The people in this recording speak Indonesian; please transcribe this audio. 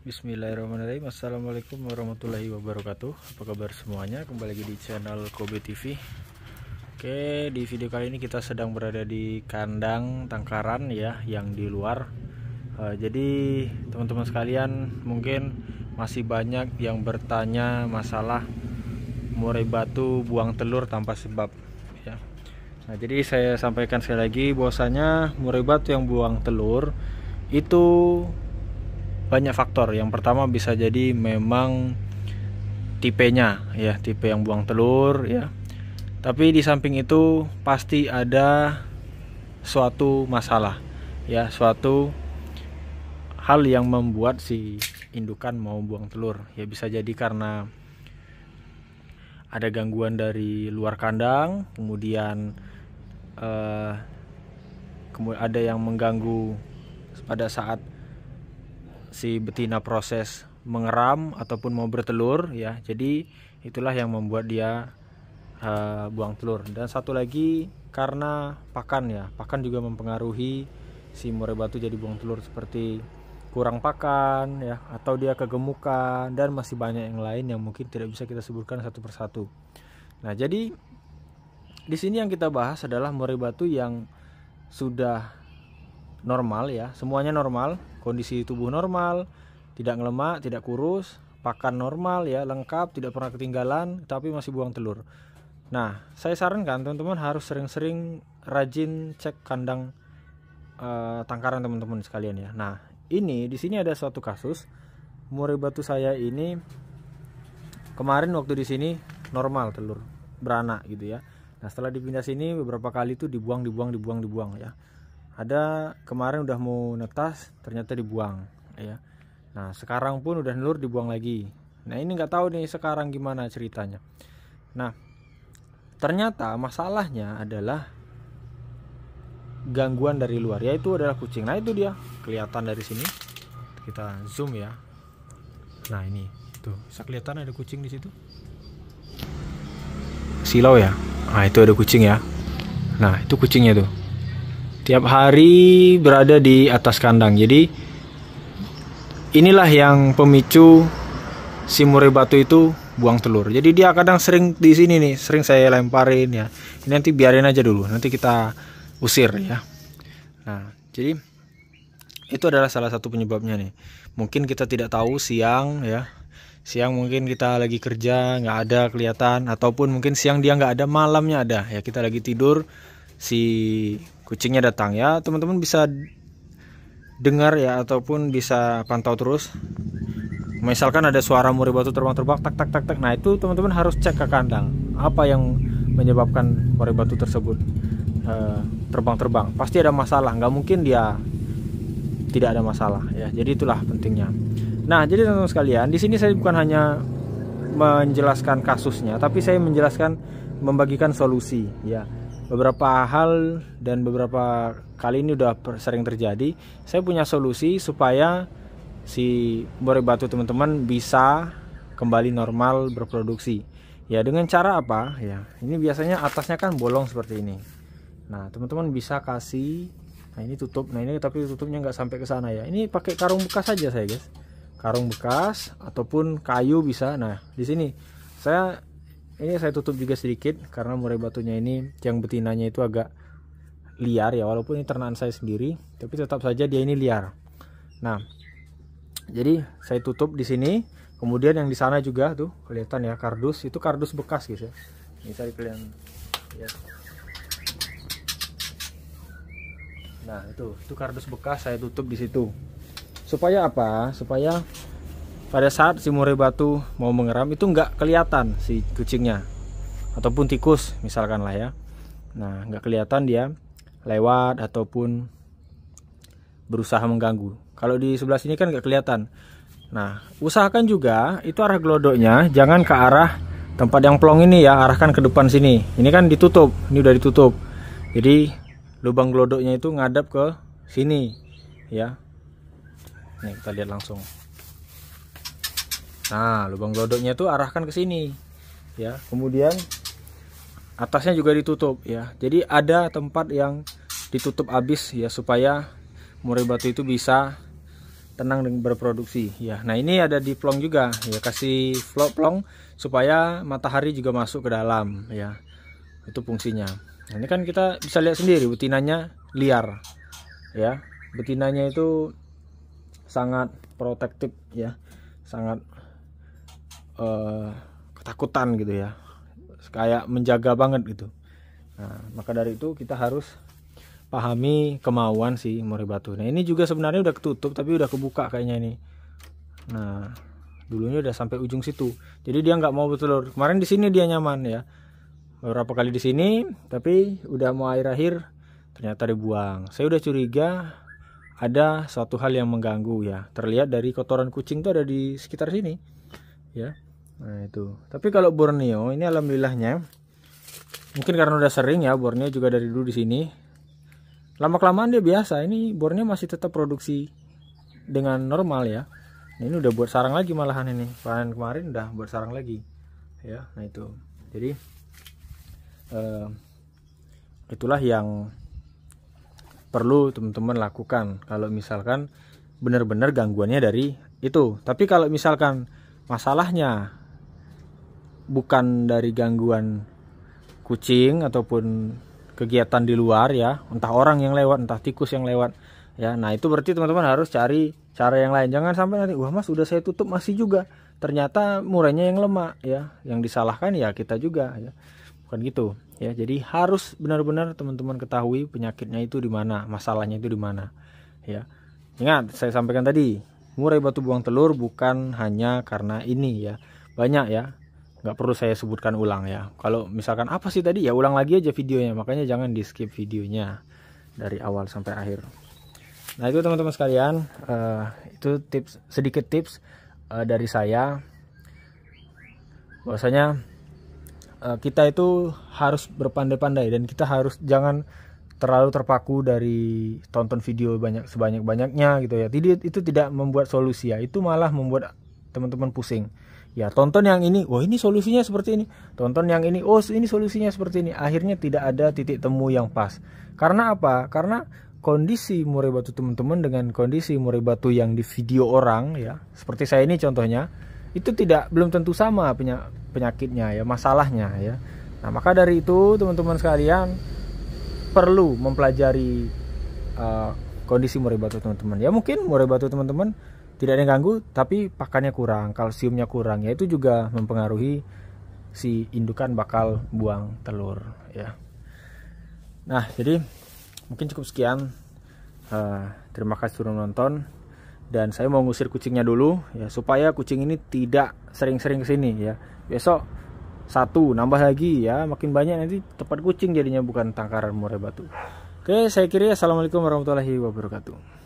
Bismillahirrahmanirrahim Assalamualaikum warahmatullahi wabarakatuh Apa kabar semuanya Kembali lagi di channel Kobe TV Oke di video kali ini kita sedang berada di kandang tangkaran ya Yang di luar eh, Jadi teman-teman sekalian Mungkin masih banyak yang bertanya masalah Murai batu buang telur tanpa sebab ya. Nah jadi saya sampaikan sekali lagi bahwasanya murai batu yang buang telur itu banyak faktor. Yang pertama bisa jadi memang tipenya ya, tipe yang buang telur ya. Tapi di samping itu pasti ada suatu masalah ya, suatu hal yang membuat si indukan mau buang telur. Ya bisa jadi karena ada gangguan dari luar kandang, kemudian eh, ada yang mengganggu pada saat si betina proses mengeram ataupun mau bertelur ya. Jadi itulah yang membuat dia uh, buang telur. Dan satu lagi karena pakan ya. Pakan juga mempengaruhi si murai batu jadi buang telur seperti kurang pakan ya atau dia kegemukan dan masih banyak yang lain yang mungkin tidak bisa kita sebutkan satu persatu. Nah, jadi di sini yang kita bahas adalah murai batu yang sudah normal ya, semuanya normal kondisi tubuh normal, tidak ngelemak, tidak kurus, pakan normal ya, lengkap, tidak pernah ketinggalan, tapi masih buang telur. Nah, saya sarankan teman-teman harus sering-sering rajin cek kandang uh, tangkaran teman-teman sekalian ya. Nah, ini di sini ada suatu kasus murai batu saya ini kemarin waktu di sini normal telur beranak gitu ya. Nah, setelah dipindah sini beberapa kali itu dibuang, dibuang, dibuang, dibuang ya ada kemarin udah mau netas ternyata dibuang ya nah sekarang pun udah nelur dibuang lagi nah ini nggak tahu nih sekarang gimana ceritanya nah ternyata masalahnya adalah gangguan dari luar yaitu adalah kucing nah itu dia kelihatan dari sini kita zoom ya nah ini tuh bisa kelihatan ada kucing di situ silau ya nah itu ada kucing ya nah itu kucingnya tuh tiap hari berada di atas kandang. Jadi inilah yang pemicu si murai batu itu buang telur. Jadi dia kadang sering di sini nih, sering saya lemparin ya. Ini nanti biarin aja dulu, nanti kita usir ya. Nah, jadi itu adalah salah satu penyebabnya nih. Mungkin kita tidak tahu siang ya. Siang mungkin kita lagi kerja, nggak ada kelihatan ataupun mungkin siang dia nggak ada, malamnya ada. Ya kita lagi tidur si kucingnya datang ya teman-teman bisa dengar ya ataupun bisa pantau terus misalkan ada suara muri batu terbang-terbang tak tak tak tak nah itu teman-teman harus cek ke kandang apa yang menyebabkan muri batu tersebut eh, terbang-terbang pasti ada masalah nggak mungkin dia tidak ada masalah ya jadi itulah pentingnya nah jadi teman-teman sekalian di sini saya bukan hanya menjelaskan kasusnya tapi saya menjelaskan membagikan solusi ya beberapa hal dan beberapa kali ini udah sering terjadi saya punya solusi supaya si bore batu teman-teman bisa kembali normal berproduksi ya dengan cara apa ya ini biasanya atasnya kan bolong seperti ini nah teman-teman bisa kasih nah ini tutup nah ini tapi tutupnya nggak sampai ke sana ya ini pakai karung bekas saja saya guys karung bekas ataupun kayu bisa nah di sini saya ini saya tutup juga sedikit karena murai batunya ini yang betinanya itu agak liar ya walaupun ini ternakan saya sendiri tapi tetap saja dia ini liar nah jadi saya tutup di sini kemudian yang di sana juga tuh kelihatan ya kardus itu kardus bekas guys gitu ya ini saya kalian ya nah itu itu kardus bekas saya tutup di situ supaya apa supaya pada saat si murai batu mau mengeram itu nggak kelihatan si kucingnya ataupun tikus misalkan lah ya nah nggak kelihatan dia lewat ataupun berusaha mengganggu kalau di sebelah sini kan nggak kelihatan nah usahakan juga itu arah gelodoknya jangan ke arah tempat yang plong ini ya arahkan ke depan sini ini kan ditutup ini udah ditutup jadi lubang gelodoknya itu ngadap ke sini ya nih kita lihat langsung Nah, lubang glodoknya itu arahkan ke sini. Ya, kemudian atasnya juga ditutup ya. Jadi ada tempat yang ditutup habis ya supaya murai batu itu bisa tenang dan berproduksi ya. Nah, ini ada di plong juga ya, kasih plong supaya matahari juga masuk ke dalam ya. Itu fungsinya. Nah, ini kan kita bisa lihat sendiri betinanya liar ya. Betinanya itu sangat protektif ya. Sangat Eh, ketakutan gitu ya kayak menjaga banget gitu nah, maka dari itu kita harus pahami kemauan si mori batu nah ini juga sebenarnya udah ketutup tapi udah kebuka kayaknya ini nah dulunya udah sampai ujung situ jadi dia nggak mau bertelur kemarin di sini dia nyaman ya beberapa kali di sini tapi udah mau air akhir ternyata dibuang saya udah curiga ada satu hal yang mengganggu ya terlihat dari kotoran kucing tuh ada di sekitar sini ya Nah itu. Tapi kalau Borneo ini alhamdulillahnya mungkin karena udah sering ya Borneo juga dari dulu di sini. Lama kelamaan dia biasa. Ini Borneo masih tetap produksi dengan normal ya. Nah, ini udah buat sarang lagi malahan ini. Panen kemarin udah buat sarang lagi. Ya, nah itu. Jadi eh, itulah yang perlu teman-teman lakukan kalau misalkan benar-benar gangguannya dari itu. Tapi kalau misalkan masalahnya bukan dari gangguan kucing ataupun kegiatan di luar ya entah orang yang lewat entah tikus yang lewat ya nah itu berarti teman-teman harus cari cara yang lain jangan sampai nanti wah mas sudah saya tutup masih juga ternyata murainya yang lemah ya yang disalahkan ya kita juga ya bukan gitu ya jadi harus benar-benar teman-teman ketahui penyakitnya itu di mana masalahnya itu di mana ya ingat saya sampaikan tadi murai batu buang telur bukan hanya karena ini ya banyak ya nggak perlu saya sebutkan ulang ya kalau misalkan apa sih tadi ya ulang lagi aja videonya makanya jangan di skip videonya dari awal sampai akhir nah itu teman-teman sekalian uh, itu tips sedikit tips uh, dari saya bahwasanya uh, kita itu harus berpandai-pandai dan kita harus jangan terlalu terpaku dari tonton video banyak sebanyak banyaknya gitu ya tidak itu tidak membuat solusi ya itu malah membuat teman-teman pusing ya tonton yang ini wah ini solusinya seperti ini tonton yang ini oh ini solusinya seperti ini akhirnya tidak ada titik temu yang pas karena apa karena kondisi murai batu teman-teman dengan kondisi murai batu yang di video orang ya seperti saya ini contohnya itu tidak belum tentu sama penyakitnya ya masalahnya ya nah maka dari itu teman-teman sekalian perlu mempelajari uh, kondisi murai batu teman-teman ya mungkin murai batu teman-teman tidak ada yang ganggu tapi pakannya kurang kalsiumnya kurang ya itu juga mempengaruhi si indukan bakal buang telur ya nah jadi mungkin cukup sekian uh, terima kasih sudah menonton dan saya mau ngusir kucingnya dulu ya supaya kucing ini tidak sering-sering kesini ya besok satu nambah lagi ya makin banyak nanti tempat kucing jadinya bukan tangkaran murai batu oke saya kira assalamualaikum warahmatullahi wabarakatuh